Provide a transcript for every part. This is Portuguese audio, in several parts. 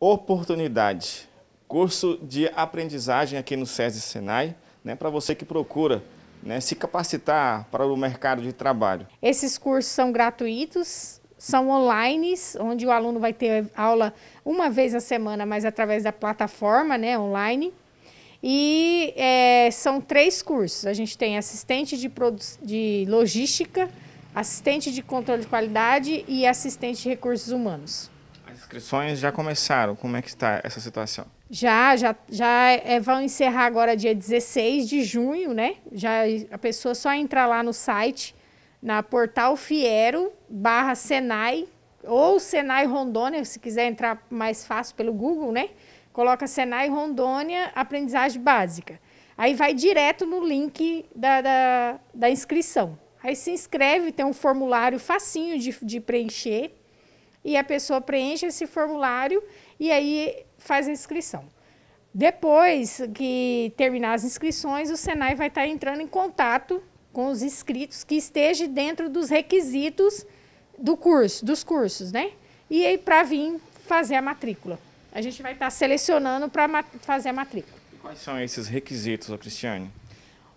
oportunidade. Curso de aprendizagem aqui no SESI Senai, né, para você que procura né, se capacitar para o mercado de trabalho. Esses cursos são gratuitos, são online, onde o aluno vai ter aula uma vez na semana, mas através da plataforma né, online. E é, são três cursos. A gente tem assistente de, de logística, assistente de controle de qualidade e assistente de recursos humanos inscrições já começaram. Como é que está essa situação? Já, já, já é, vão encerrar agora dia 16 de junho, né? Já é, a pessoa só entrar lá no site, na portal Fiero barra Senai ou Senai Rondônia, se quiser entrar mais fácil pelo Google, né? Coloca Senai Rondônia Aprendizagem Básica. Aí vai direto no link da, da, da inscrição. Aí se inscreve, tem um formulário facinho de, de preencher e a pessoa preenche esse formulário e aí faz a inscrição. Depois que terminar as inscrições, o Senai vai estar tá entrando em contato com os inscritos que esteja dentro dos requisitos do curso, dos cursos, né? E aí para vir fazer a matrícula. A gente vai estar tá selecionando para fazer a matrícula. E quais são esses requisitos, Cristiane?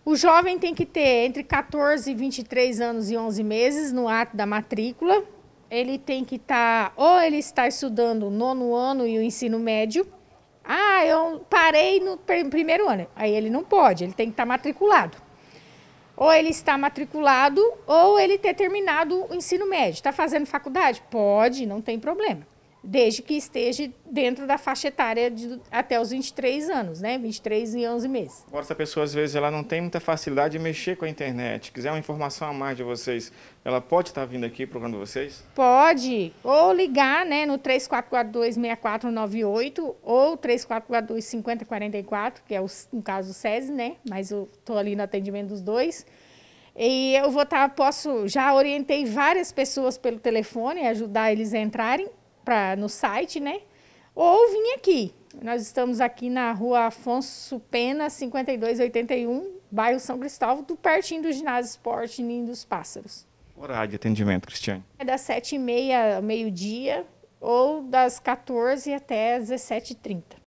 O jovem tem que ter entre 14 e 23 anos e 11 meses no ato da matrícula, ele tem que estar, tá, ou ele está estudando o nono ano e o ensino médio. Ah, eu parei no primeiro ano. Aí ele não pode, ele tem que estar tá matriculado. Ou ele está matriculado, ou ele ter terminado o ensino médio. Está fazendo faculdade? Pode, não tem problema desde que esteja dentro da faixa etária de até os 23 anos, né? 23 e 11 meses. Agora, essa pessoa, às vezes, ela não tem muita facilidade de mexer com a internet. Quiser uma informação a mais de vocês, ela pode estar vindo aqui procurando vocês? Pode. Ou ligar, né, no 3442-6498 ou 3442-5044, que é, o, no caso, o SESI, né? Mas eu estou ali no atendimento dos dois. E eu vou estar, tá, posso, já orientei várias pessoas pelo telefone, ajudar eles a entrarem pra, no site, né? Ou vim aqui. Nós estamos aqui na rua Afonso Pena, 5281, bairro São Cristóvão, do pertinho do ginásio esporte Ninho dos Pássaros. Horário de atendimento, Cristiane? É das 7h30 ao meio-dia ou das 14 h até as 17h30.